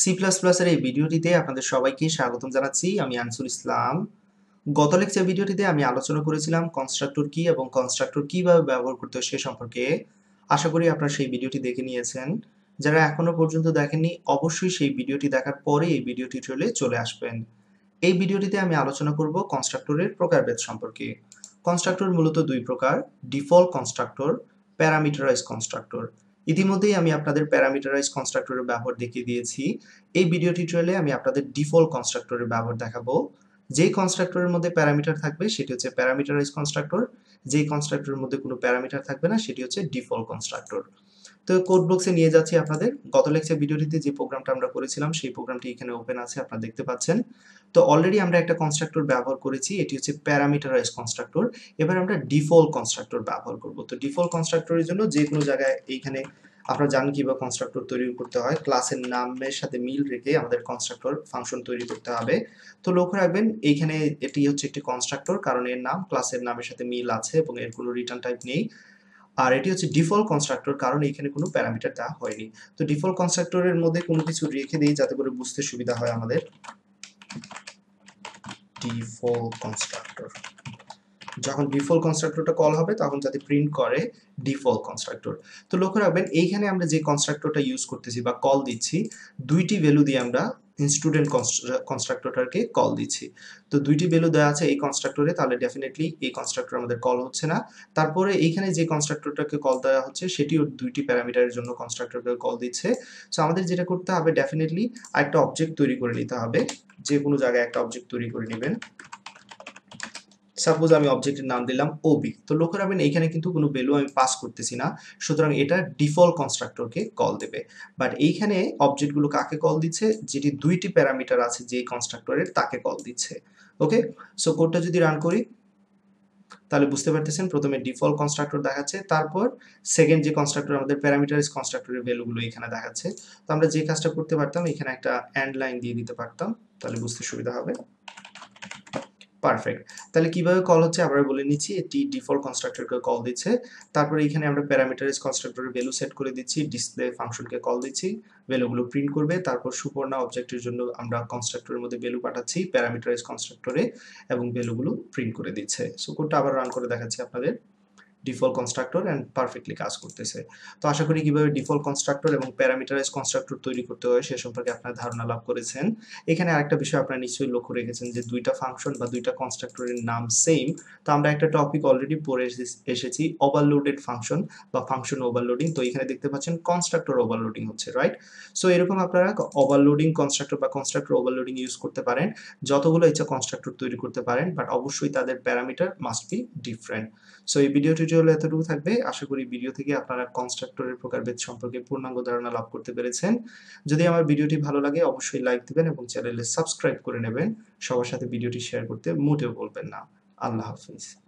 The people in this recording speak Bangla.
সি প্লাস প্লাসের এই ভিডিওটিতে আপনাদের সবাইকে স্বাগতম জানাচ্ছি আমি আনসুর ইসলাম গত লেকচার ভিডিওটিতে আমি আলোচনা করেছিলাম কনস্ট্রাক্টর কি এবং কনস্ট্রাক্টর কিভাবে ব্যবহার করতে সে সম্পর্কে আশা করি আপনারা সেই ভিডিওটি দেখে নিয়েছেন যারা এখনো পর্যন্ত দেখেননি অবশ্যই সেই ভিডিওটি দেখার পরে এই ভিডিও টিউটোরিয়ালে চলে আসবেন এই ভিডিওটিতে আমি আলোচনা করব কনস্ট্রাক্টরের প্রকারভেদ সম্পর্কে কনস্ট্রাক্টর মূলত দুই প্রকার ডিফল্ট কনস্ট্রাক্টর প্যারামিটারাইজ কনস্ট্রাক্টর ইতিমধ্যেই আমি আপনাদের প্যারামিটারাইজ কনস্ট্রাক্টরের ব্যবহার দেখিয়ে দিয়েছি এই ভিডিও টিউটোরিয়ালে আমি আপনাদের ডিফল্ট কনস্ট্রাক্টরের ব্যবহার দেখাবো যে কনস্ট্রাক্টরের মধ্যে প্যারামিটার থাকবে সেটি হচ্ছে প্যারামিটারাইজ কনস্ট্রাক্টর যে কনস্ট্রাক্টরের মধ্যে কোনো প্যারামিটার থাকবে না সেটি হচ্ছে ডিফল্ট কনস্ট্রাক্টর তো কোড বক্সে নিয়ে যাচ্ছি আপনাদের গত লেকচার ভিডিওটিতে যে প্রোগ্রামটা আমরা করেছিলাম সেই প্রোগ্রামটি এখানে ওপেন আছে আপনারা দেখতে পাচ্ছেন তো অলরেডি আমরা একটা কনস্ট্রাক্টর ব্যবহার করেছি এটি হচ্ছে প্যারামিটারাইজ কনস্ট্রাক্টর এবার আমরা ডিফল্ট কনস্ট্রাক্টর ব্যবহার করব তো ডিফল্ট কনস্ট্রাক্টরের জন্য যে কোনো জায়গায় এইখানে আপনারা জানেন কিভাবে কনস্ট্রাক্টর তৈরি করতে হয় ক্লাসের নামের সাথে মিল রেখে আমাদের কনস্ট্রাক্টর ফাংশন তৈরি করতে হবে তো লক্ষ্য রাখবেন এইখানে এটি হচ্ছে একটি কনস্ট্রাক্টর কারণ এর নাম ক্লাসের নামের সাথে মিল আছে এবং এর কোনো রিটার্ন টাইপ নেই আর এটি হচ্ছে ডিফল্ট কনস্ট্রাক্টর কারণ এখানে কোনো প্যারামিটার দেওয়া হয়নি তো ডিফল্ট কনস্ট্রাক্টরের মধ্যে কোনো কিছু রেখে দিই যাতে করে বুঝতে সুবিধা হয় আমাদের ডিফল্ট কনস্ট্রাক্টর যখন ডিফল্ট কনস্ট্রাক্টরটা কল হবে তখন যাতে প্রিন্ট করে ডিফল্ট কনস্ট্রাক্টর তো লক্ষ্য রাখবেন এইখানে আমরা যে কনস্ট্রাক্টরটা ইউজ করতেছি বা কল দিচ্ছি দুইটি ভ্যালু দিয়ে আমরা স্টুডেন্ট কনস্ট্রাক্টরটাকে কল দিচ্ছি তো দুইটি ভ্যালু দেওয়া আছে এই কনস্ট্রাক্টরে তাহলে ডেফিনেটলি এই কনস্ট্রাক্টর আমাদের কল হচ্ছে না তারপরে এইখানে যে কনস্ট্রাক্টরটাকে কল দেওয়া হচ্ছে সেটিও দুইটি প্যারামিটারের জন্য কনস্ট্রাক্টরকে কল দিচ্ছে সো আমাদের যেটা করতে হবে ডেফিনেটলি একটা অবজেক্ট তৈরি করে নিতে হবে যে কোনো জায়গায় একটা অবজেক্ট তৈরি করে নেবেন সাপোজ আমি অবজেক্টের নাম দিলাম ওবি তো লক্ষ্য রাখবেন এইখানে কিন্তু কোনো ভ্যালু আমি পাস করতেছি না সুতরাং এটা ডিফল্ট কনস্ট্রাক্টরকে কল দেবে বাট এইখানে অবজেক্টগুলো কাকে কল দিচ্ছে যেটি দুইটি প্যারামিটার আছে যেই কনস্ট্রাক্টরের তাকে কল দিচ্ছে ওকে সো কোডটা যদি রান করি তাহলে বুঝতে পারতেছেন প্রথমে ডিফল্ট কনস্ট্রাক্টর দেখাচ্ছে তারপর সেকেন্ড যে কনস্ট্রাক্টর আমাদের প্যারামিটারাইজ কনস্ট্রাক্টরের ভ্যালুগুলো এখানে দেখাচ্ছে তো আমরা যে কাজটা করতে পারতাম এখানে একটা অ্যান্ড লাইন দিয়ে দিতে পারতাম তাহলে বুঝতে সুবিধা হবে পারফেক্ট তাহলে কিভাবে কল হচ্ছে আমরা বলে নিচ্ছি এটি ডিফল্ট কনস্ট্রাক্টরকে কল দিচ্ছে তারপরে এখানে আমরা প্যারামিটারাইজ কনস্ট্রাক্টরের ভ্যালু সেট করে দিচ্ছি ডিসপ্লে ফাংশনকে কল দিচ্ছি ভ্যালুগুলো প্রিন্ট করবে তারপর সুপর্ণা অবজেক্টের জন্য আমরা কনস্ট্রাক্টরের মধ্যে ভ্যালু পাঠাচ্ছি প্যারামিটারাইজ কনস্ট্রাক্টরে এবং ভ্যালুগুলো প্রিন্ট করে দিচ্ছে সো কোডটা আবার রান করে দেখাচ্ছি আপনাদের ডিফল্ট কনস্ট্রাক্টর অ্যান্ড পারফেক্টলি কাজ করতেছে তো আশা করি কিভাবে ডিফল্ট কনস্ট্রাক্টর এবং প্যারামিটারাইজ কনস্ট্রাক্টর তৈরি করতে হয় সে সম্পর্কে আপনার ধারণা লাভ করেছেন এখানে আরেকটা বিষয় আপনারা নিশ্চয়ই লক্ষ্য রেখেছেন যে দুইটা ফাংশন বা দুইটা কনস্ট্রাক্টরের নাম সেম তো আমরা একটা টপিক অলরেডি পড়ে এসেছি ওভারলোডেড ফাংশন বা ফাংশন ওভারলোডিং তো এখানে দেখতে পাচ্ছেন কনস্ট্রাক্টর ওভারলোডিং হচ্ছে রাইট সো এরকম আপনারা ওভারলোডিং কনস্ট্রাক্টর বা কনস্ট্রাক্টর ওভারলোডিং ইউজ করতে পারেন যতগুলো ইচ্ছা কনস্ট্রাক্টর তৈরি করতে পারেন বাট অবশ্যই তাদের parameter must be different so এই ভিডিওটি টিউটোরিয়াল এতটুকু থাকবে আশা করি ভিডিও থেকে আপনারা কনস্ট্রাক্টরের প্রকারভেদ সম্পর্কে পূর্ণাঙ্গ ধারণা লাভ করতে পেরেছেন যদি আমার ভিডিওটি ভালো লাগে অবশ্যই লাইক দিবেন এবং চ্যানেলে সাবস্ক্রাইব করে নেবেন সবার সাথে ভিডিওটি শেয়ার করতে মোটেও বলবেন না আল্লাহ হাফিজ